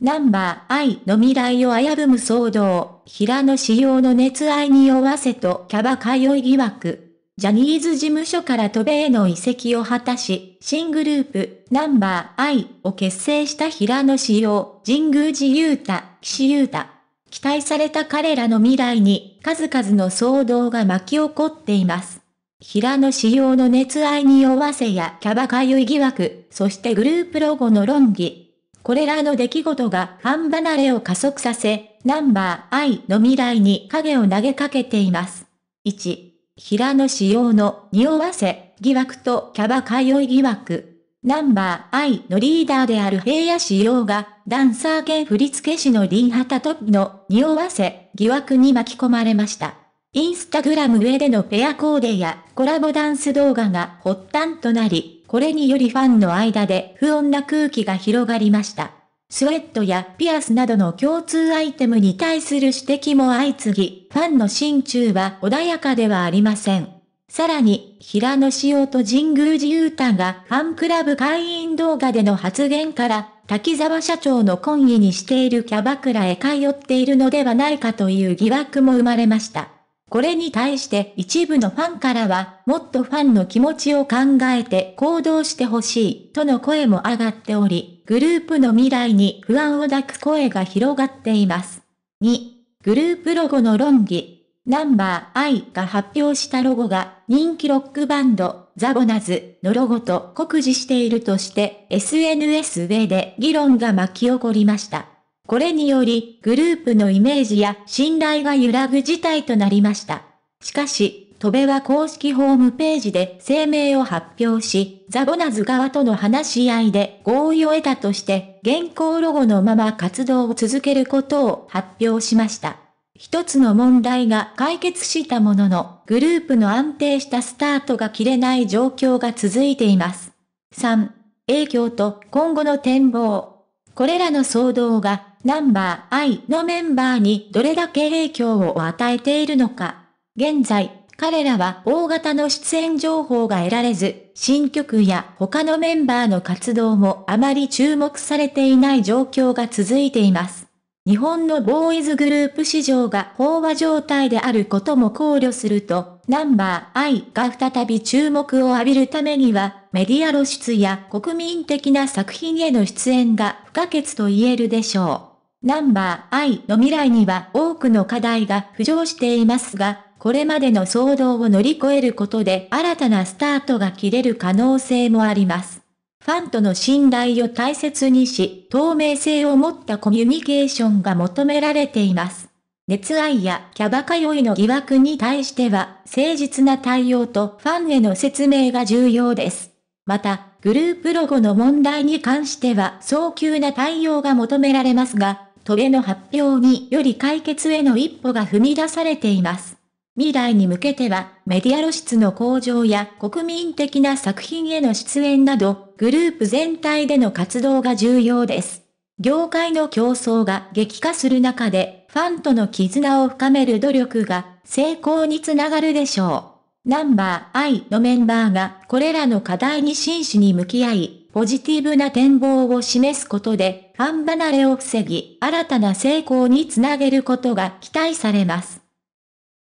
ナンバー I の未来を危ぶむ騒動、平野仕様の熱愛に酔わせとキャバ通い疑惑。ジャニーズ事務所から渡米への移籍を果たし、新グループ、ナンバー I を結成した平野仕様、神宮寺優太、岸優太。期待された彼らの未来に、数々の騒動が巻き起こっています。平野仕様の熱愛に酔わせやキャバ通い疑惑、そしてグループロゴの論議、これらの出来事が半離れを加速させ、ナンバーイの未来に影を投げかけています。1、平野紫耀の匂わせ疑惑とキャバ通い疑惑。ナンバーイのリーダーである平野紫耀が、ダンサー兼振付師のリンハタトップの匂わせ疑惑に巻き込まれました。インスタグラム上でのペアコーデやコラボダンス動画が発端となり、これによりファンの間で不穏な空気が広がりました。スウェットやピアスなどの共通アイテムに対する指摘も相次ぎ、ファンの心中は穏やかではありません。さらに、平野紫耀と神宮寺勇太がファンクラブ会員動画での発言から、滝沢社長の懇意にしているキャバクラへ通っているのではないかという疑惑も生まれました。これに対して一部のファンからは、もっとファンの気持ちを考えて行動してほしい、との声も上がっており、グループの未来に不安を抱く声が広がっています。2、グループロゴの論議。ナンバー I が発表したロゴが人気ロックバンド、ザボナズのロゴと酷似しているとして SNS 上で議論が巻き起こりました。これにより、グループのイメージや信頼が揺らぐ事態となりました。しかし、戸部は公式ホームページで声明を発表し、ザボナズ側との話し合いで合意を得たとして、現行ロゴのまま活動を続けることを発表しました。一つの問題が解決したものの、グループの安定したスタートが切れない状況が続いています。3. 影響と今後の展望。これらの騒動がナンバー I のメンバーにどれだけ影響を与えているのか。現在、彼らは大型の出演情報が得られず、新曲や他のメンバーの活動もあまり注目されていない状況が続いています。日本のボーイズグループ市場が飽和状態であることも考慮すると、ナンバー I が再び注目を浴びるためには、メディア露出や国民的な作品への出演が不可欠と言えるでしょう。ナンバー I の未来には多くの課題が浮上していますが、これまでの騒動を乗り越えることで新たなスタートが切れる可能性もあります。ファンとの信頼を大切にし、透明性を持ったコミュニケーションが求められています。熱愛やキャバ通いの疑惑に対しては、誠実な対応とファンへの説明が重要です。また、グループロゴの問題に関しては早急な対応が求められますが、トゲの発表により解決への一歩が踏み出されています。未来に向けては、メディア露出の向上や国民的な作品への出演など、グループ全体での活動が重要です。業界の競争が激化する中で、ファンとの絆を深める努力が成功につながるでしょう。ナンバー I のメンバーがこれらの課題に真摯に向き合い、ポジティブな展望を示すことで、ファン離れを防ぎ、新たな成功につなげることが期待されます。